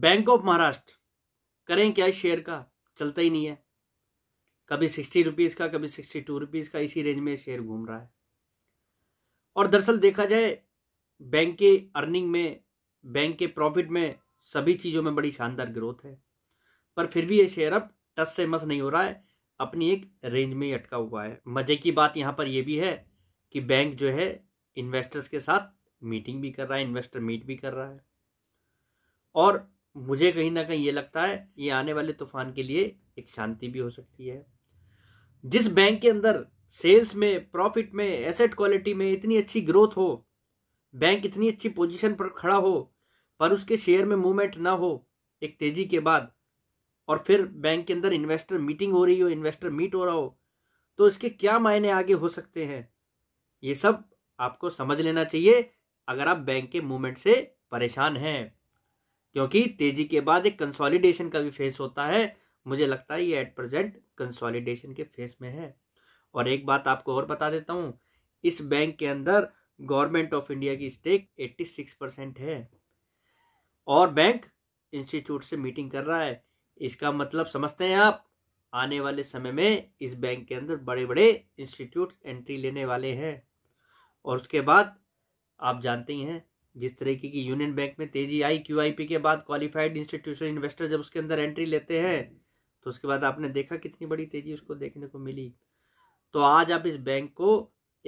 bank of Maharashtra करें क्या share का चलता ही नहीं है कभी सिक्सटी रुपीज़ का कभी सिक्सटी टू रुपीज़ का इसी रेंज में शेयर घूम रहा है और दरअसल देखा जाए बैंक के अर्निंग में बैंक के प्रॉफिट में सभी चीज़ों में बड़ी शानदार ग्रोथ है पर फिर भी ये शेयर अब टस से मस नहीं हो रहा है अपनी एक रेंज में ही अटका हुआ है मज़े की बात यहाँ पर यह भी है कि बैंक जो है इन्वेस्टर्स के साथ मीटिंग भी कर रहा है इन्वेस्टर मीट भी कर रहा है और मुझे कहीं ना कहीं ये लगता है ये आने वाले तूफान के लिए एक शांति भी हो सकती है जिस बैंक के अंदर सेल्स में प्रॉफिट में एसेट क्वालिटी में इतनी अच्छी ग्रोथ हो बैंक इतनी अच्छी पोजीशन पर खड़ा हो पर उसके शेयर में मूवमेंट ना हो एक तेज़ी के बाद और फिर बैंक के अंदर इन्वेस्टर मीटिंग हो रही हो इन्वेस्टर मीट हो रहा हो तो इसके क्या मायने आगे हो सकते हैं ये सब आपको समझ लेना चाहिए अगर आप बैंक के मूवमेंट से परेशान हैं क्योंकि तेजी के बाद एक कंसोलिडेशन का भी फेस होता है मुझे लगता है ये एट प्रेजेंट कंसोलिडेशन के फेस में है और एक बात आपको और बता देता हूँ इस बैंक के अंदर गवर्नमेंट ऑफ इंडिया की स्टेक 86 परसेंट है और बैंक इंस्टीट्यूट से मीटिंग कर रहा है इसका मतलब समझते हैं आप आने वाले समय में इस बैंक के अंदर बड़े बड़े इंस्टीट्यूट एंट्री लेने वाले हैं और उसके बाद आप जानते ही हैं जिस तरीके की यूनियन बैंक में तेजी आई क्यूआईपी के बाद क्वालिफाइड इंस्टीट्यूशनल इन्वेस्टर जब उसके अंदर एंट्री लेते हैं तो उसके बाद आपने देखा कितनी बड़ी तेजी उसको देखने को मिली तो आज आप इस बैंक को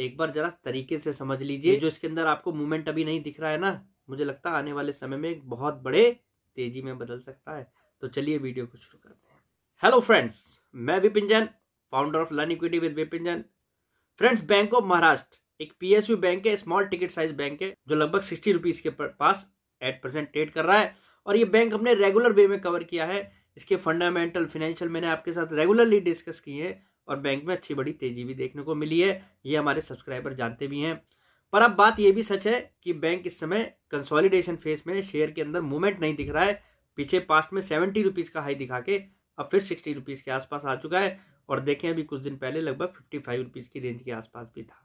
एक बार जरा तरीके से समझ लीजिए जो इसके अंदर आपको मूवमेंट अभी नहीं दिख रहा है ना मुझे लगता है आने वाले समय में बहुत बड़े तेजी में बदल सकता है तो चलिए वीडियो को शुरू करते हैं हेलो फ्रेंड्स मैं Vipin Jain founder of learn equity with Vipin Jain friends bank of Maharashtra एक पीएसयू बैंक है स्मॉल टिकट साइज बैंक है जो लगभग सिक्सटी रुपीज के पास एट प्रेजेंट ट्रेड कर रहा है और ये बैंक हमने रेगुलर वे में कवर किया है इसके फंडामेंटल फाइनेंशियल मैंने आपके साथ रेगुलरली डिस्कस किए हैं और बैंक में अच्छी बड़ी तेजी भी देखने को मिली है ये हमारे सब्सक्राइबर जानते भी हैं पर अब बात यह भी सच है कि बैंक इस समय कंसोलिडेशन फेज में शेयर के अंदर मूवमेंट नहीं दिख रहा है पीछे पास्ट में सेवेंटी रुपीज़ का हाई दिखा के अब फिर सिक्सटी रुपीज़ के आसपास आ चुका है और देखें अभी कुछ दिन पहले लगभग फिफ्टी फाइव रुपीज़ की रेंज के आसपास भी था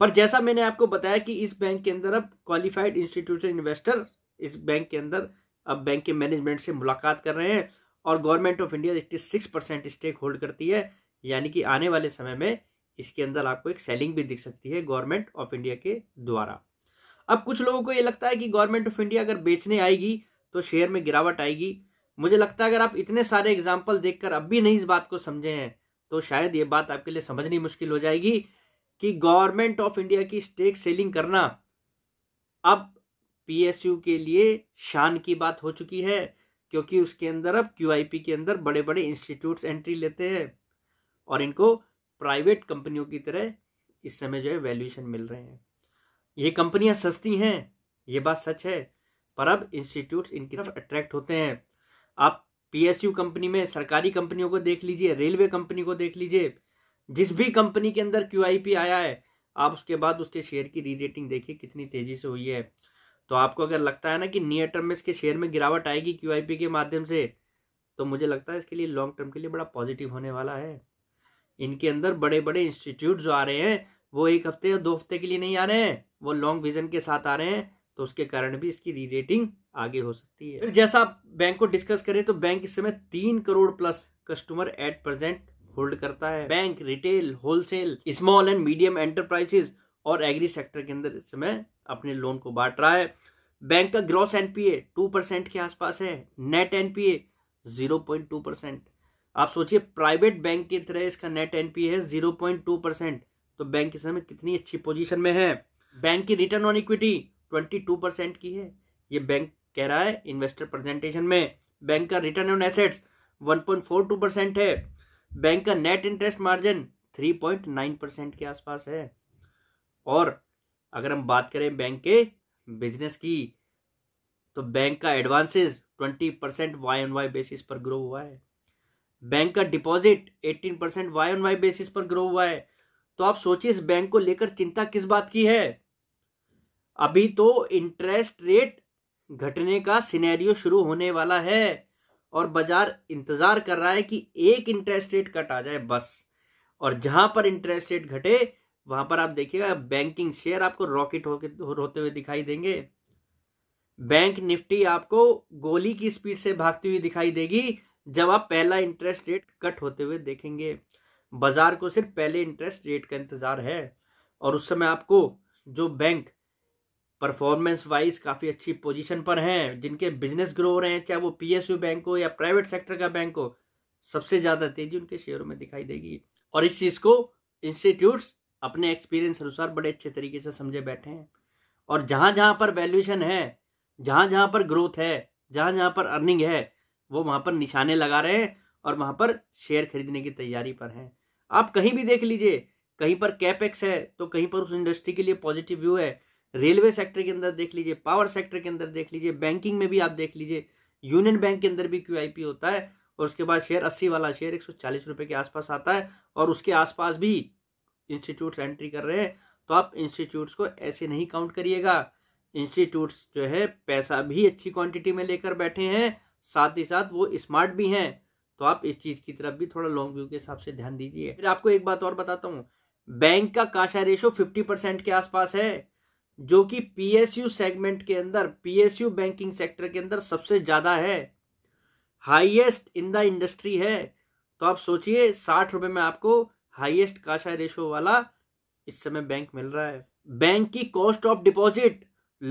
पर जैसा मैंने आपको बताया कि इस बैंक के अंदर अब क्वालिफाइड इंस्टीट्यूशन इन्वेस्टर इस बैंक के अंदर अब बैंक के मैनेजमेंट से मुलाकात कर रहे हैं और government of India eighty six percent stake hold करती है यानी कि आने वाले समय में इसके अंदर आपको एक सेलिंग भी दिख सकती है गवर्नमेंट ऑफ इंडिया के द्वारा अब कुछ लोगों को ये लगता है कि गवर्नमेंट ऑफ इंडिया अगर बेचने आएगी तो शेयर में गिरावट आएगी मुझे लगता है अगर आप इतने सारे एग्जाम्पल देखकर अब भी नहीं इस बात को समझे हैं तो शायद ये बात आपके लिए समझनी मुश्किल हो जाएगी कि गवर्नमेंट ऑफ इंडिया की स्टेक सेलिंग करना अब पीएसयू के लिए शान की बात हो चुकी है क्योंकि उसके अंदर अब क्यूआईपी के अंदर बड़े बड़े इंस्टीट्यूट एंट्री लेते हैं और इनको प्राइवेट कंपनियों की तरह इस समय जो है वैल्यूएशन मिल रहे हैं ये कंपनियां सस्ती हैं ये बात सच है पर अब इंस्टीट्यूट इनकी तरफ अट्रैक्ट होते हैं आप पीएसयू कंपनी में सरकारी कंपनियों को देख लीजिए रेलवे कंपनी को देख लीजिए जिस भी कंपनी के अंदर क्यू आया है आप उसके बाद उसके शेयर की री रेटिंग देखिए कितनी तेजी से हुई है तो आपको अगर लगता है ना कि नियर टर्म में इसके शेयर में गिरावट आएगी क्यू के माध्यम से तो मुझे लगता है इसके लिए लॉन्ग टर्म के लिए बड़ा पॉजिटिव होने वाला है इनके अंदर बड़े बड़े इंस्टीट्यूट जो आ रहे हैं वो एक हफ्ते या दो हफ्ते के लिए नहीं आ रहे हैं वो लॉन्ग विजन के साथ आ रहे हैं तो उसके कारण भी इसकी री रेटिंग आगे हो सकती है फिर जैसा आप बैंक को डिस्कस करें तो बैंक इस समय तीन crore plus customer at present hold करता है bank retail wholesale small and medium enterprises और एग्री सेक्टर के अंदर इस समय अपने लोन को बांट रहा है बैंक का ग्रॉस एनपीए टू परसेंट के आसपास है net NPA zero point two percent आप सोचिए प्राइवेट बैंक की तरह इसका नेट एनपीए है जीरो पॉइंट टू परसेंट तो बैंक इस समय कितनी अच्छी पोजीशन में है बैंक की return on equity twenty two percent की है ये बैंक कह रहा है इन्वेस्टर प्रेजेंटेशन में बैंक का return on assets one point four two percent है बैंक का नेट इंटरेस्ट मार्जिन 3.9 परसेंट के आसपास है और अगर हम बात करें बैंक के बिजनेस की तो बैंक का advances 20 percent Y on Y basis पर ग्रो हुआ है बैंक का deposit 18 percent Y on Y basis पर ग्रो हुआ है तो आप सोचिए इस बैंक को लेकर चिंता किस बात की है अभी तो इंटरेस्ट रेट घटने का सिनेरियो शुरू होने वाला है और बाजार इंतजार कर रहा है कि एक इंटरेस्ट रेट कट आ जाए बस और जहां पर इंटरेस्ट रेट घटे वहां पर आप देखिएगा बैंकिंग शेयर आपको रॉकेट होके होते हुए दिखाई देंगे बैंक निफ्टी आपको गोली की स्पीड से भागती हुई दिखाई देगी जब आप पहला इंटरेस्ट रेट कट होते हुए देखेंगे बाजार को सिर्फ पहले इंटरेस्ट रेट का इंतजार है और उस समय आपको जो बैंक परफॉर्मेंस वाइज काफ़ी अच्छी पोजीशन पर हैं जिनके बिजनेस ग्रो हो रहे हैं चाहे वो पीएसयू बैंक हो या प्राइवेट सेक्टर का बैंक हो सबसे ज़्यादा तेजी उनके शेयरों में दिखाई देगी और इस चीज़ को इंस्टीट्यूट्स अपने एक्सपीरियंस अनुसार बड़े अच्छे तरीके से समझे बैठे हैं और जहाँ जहाँ पर वैल्यूशन है जहाँ जहाँ पर ग्रोथ है जहाँ जहाँ पर अर्निंग है वो वहाँ पर निशाने लगा रहे हैं और वहाँ पर शेयर खरीदने की तैयारी पर हैं आप कहीं भी देख लीजिए कहीं पर कैपेक्स है तो कहीं पर उस इंडस्ट्री के लिए पॉजिटिव व्यू है रेलवे सेक्टर के अंदर देख लीजिए पावर सेक्टर के अंदर देख लीजिए बैंकिंग में भी आप देख लीजिए यूनियन बैंक के अंदर भी क्यू होता है और उसके बाद शेयर अस्सी वाला शेयर एक सौ के आसपास आता है और उसके आसपास भी इंस्टीट्यूट एंट्री कर रहे हैं तो आप इंस्टीट्यूट्स को ऐसे नहीं काउंट करिएगा इंस्टीट्यूट्स जो है पैसा भी अच्छी क्वांटिटी में लेकर बैठे हैं साथ ही साथ वो स्मार्ट भी हैं तो आप इस चीज़ की तरफ भी थोड़ा लॉन्ग व्यू के हिसाब से ध्यान दीजिए फिर आपको एक बात और बताता हूँ बैंक का काशा रेशो फिफ्टी परसेंट के आसपास है जो कि पीएसयू सेगमेंट के अंदर पीएसयू बैंकिंग सेक्टर के अंदर सबसे ज्यादा है हाईएस्ट इन द इंडस्ट्री है तो आप सोचिए साठ रुपए में आपको हाईएस्ट काशा रेशो वाला इस समय बैंक मिल रहा है बैंक की cost of deposit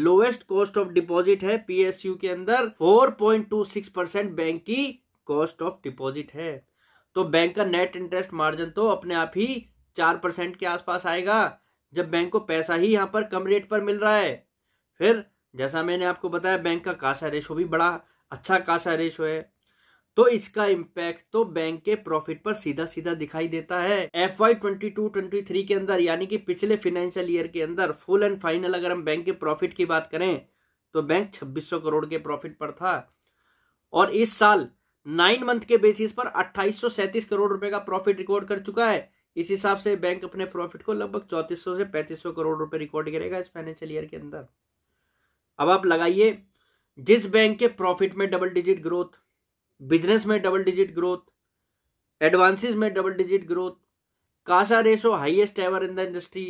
lowest cost of deposit है पीएसयू के अंदर 4.26 परसेंट बैंक की कॉस्ट ऑफ डिपॉजिट है तो बैंक का नेट इंटरेस्ट मार्जिन तो अपने आप ही चार परसेंट के आसपास आएगा जब बैंक को पैसा ही यहाँ पर कम रेट पर मिल रहा है फिर जैसा मैंने आपको बताया बैंक का कासा रेशो भी बड़ा अच्छा कासा रेशो है तो इसका इम्पैक्ट तो बैंक के प्रॉफिट पर सीधा सीधा दिखाई देता है F Y twenty two twenty three के अंदर यानी कि पिछले फाइनेंशियल ईयर के अंदर फुल एंड फाइनल अगर हम बैंक के प्रॉफिट की बात करें तो बैंक छब्बीस सौ करोड़ के प्रॉफिट पर था और इस साल नाइन मंथ के बेसिस पर अट्ठाईस सौ सैंतीस करोड़ रुपए का प्रॉफिट रिकॉर्ड कर चुका है इस हिसाब से बैंक अपने प्रॉफिट को लगभग चौंतीस से पैंतीस करोड़ रुपए रिकॉर्ड करेगा इस फाइनेंशियल ईयर के अंदर अब आप लगाइए जिस बैंक के प्रॉफिट में डबल डिजिट ग्रोथ बिजनेस में डबल डिजिट ग्रोथ एडवांसेस में double digit growth CASA ratio highest ever in the industry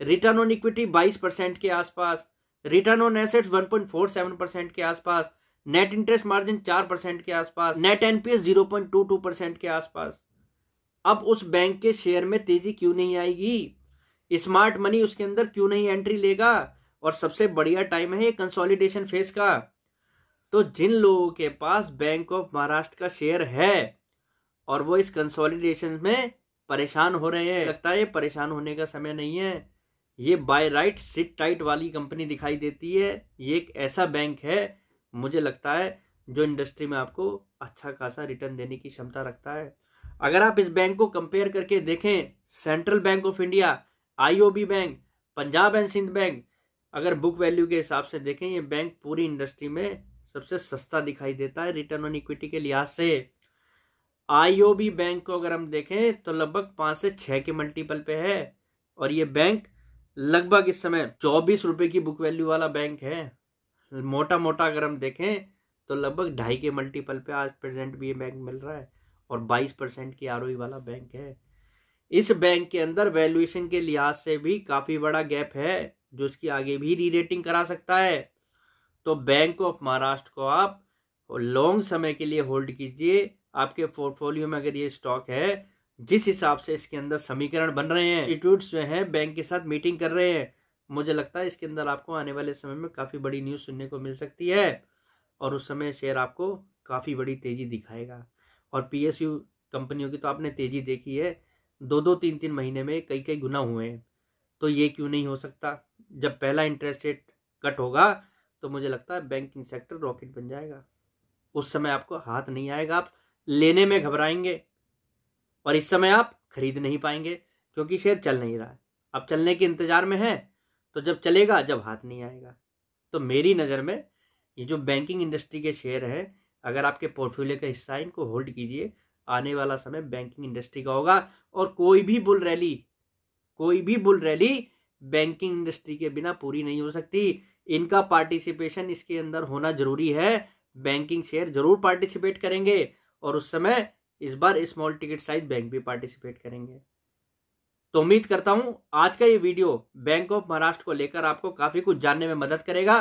return on equity 22 percent के आसपास रिटर्न ऑन एसेट्स 1.47 परसेंट के आसपास नेट इंटरेस्ट मार्जिन 4 परसेंट के आसपास net NPS 0.22 percent के आसपास अब उस बैंक के शेयर में तेजी क्यों नहीं आएगी स्मार्ट मनी उसके अंदर क्यों नहीं एंट्री लेगा और सबसे बढ़िया टाइम है ये कंसोलिडेशन फेज का तो जिन लोगों के पास बैंक ऑफ महाराष्ट्र का शेयर है और वो इस कंसोलिडेशन में परेशान हो रहे हैं लगता है परेशान होने का समय नहीं है ये बाय राइट सिट टाइट वाली कंपनी दिखाई देती है ये एक ऐसा बैंक है मुझे लगता है जो इंडस्ट्री में आपको अच्छा खासा रिटर्न देने की क्षमता रखता है अगर आप इस बैंक को कंपेयर करके देखें central bank of India IOB bank Punjab and Sindh bank अगर बुक वैल्यू के हिसाब से देखें ये बैंक पूरी इंडस्ट्री में सबसे सस्ता दिखाई देता है रिटर्न ऑन इक्विटी के लिहाज से आईओबी बैंक को अगर हम देखें तो लगभग पाँच से छः के मल्टीपल पे है और ये बैंक लगभग इस समय चौबीस रुपये की बुक वैल्यू वाला बैंक है मोटा मोटा अगर हम देखें तो लगभग ढाई के मल्टीपल पे आज प्रेजेंट भी ये बैंक मिल रहा है और 22 परसेंट की आर वाला बैंक है इस बैंक के अंदर वैल्यूएशन के लिहाज से भी काफ़ी बड़ा गैप है जो इसकी आगे भी री रेटिंग करा सकता है तो बैंक ऑफ महाराष्ट्र को आप लॉन्ग समय के लिए होल्ड कीजिए आपके पोर्टफोलियो में अगर ये स्टॉक है जिस हिसाब से इसके अंदर समीकरण बन रहे हैं इंस्टीट्यूट्स जो हैं बैंक के साथ मीटिंग कर रहे हैं मुझे लगता है इसके अंदर आपको आने वाले समय में काफ़ी बड़ी न्यूज़ सुनने को मिल सकती है और उस समय शेयर आपको काफ़ी बड़ी तेज़ी दिखाएगा और पीएसयू कंपनियों की तो आपने तेजी देखी है दो दो तीन तीन महीने में कई कई गुना हुए हैं तो ये क्यों नहीं हो सकता जब पहला इंटरेस्ट रेट कट होगा तो मुझे लगता है बैंकिंग सेक्टर रॉकेट बन जाएगा उस समय आपको हाथ नहीं आएगा आप लेने में घबराएंगे और इस समय आप खरीद नहीं पाएंगे क्योंकि शेयर चल नहीं रहा है अब चलने के इंतजार में हैं तो जब चलेगा जब हाथ नहीं आएगा तो मेरी नज़र में ये जो बैंकिंग इंडस्ट्री के शेयर हैं अगर आपके पोर्टफोलियो का हिस्सा है इनको होल्ड कीजिए आने वाला समय बैंकिंग इंडस्ट्री का होगा और कोई भी बुल रैली कोई भी बुल रैली बैंकिंग इंडस्ट्री के बिना पूरी नहीं हो सकती इनका पार्टिसिपेशन इसके अंदर होना जरूरी है बैंकिंग शेयर जरूर पार्टिसिपेट करेंगे और उस समय इस बार स्मॉल टिकट साइज बैंक भी पार्टिसिपेट करेंगे तो उम्मीद करता हूं आज का ये वीडियो बैंक ऑफ महाराष्ट्र को लेकर आपको काफी कुछ जानने में मदद करेगा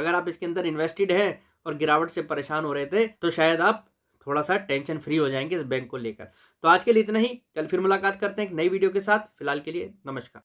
अगर आप इसके अंदर इन्वेस्टेड हैं और गिरावट से परेशान हो रहे थे तो शायद आप थोड़ा सा टेंशन फ्री हो जाएंगे इस बैंक को लेकर तो आज के लिए इतना ही कल फिर मुलाकात करते हैं एक नई वीडियो के साथ फिलहाल के लिए नमस्कार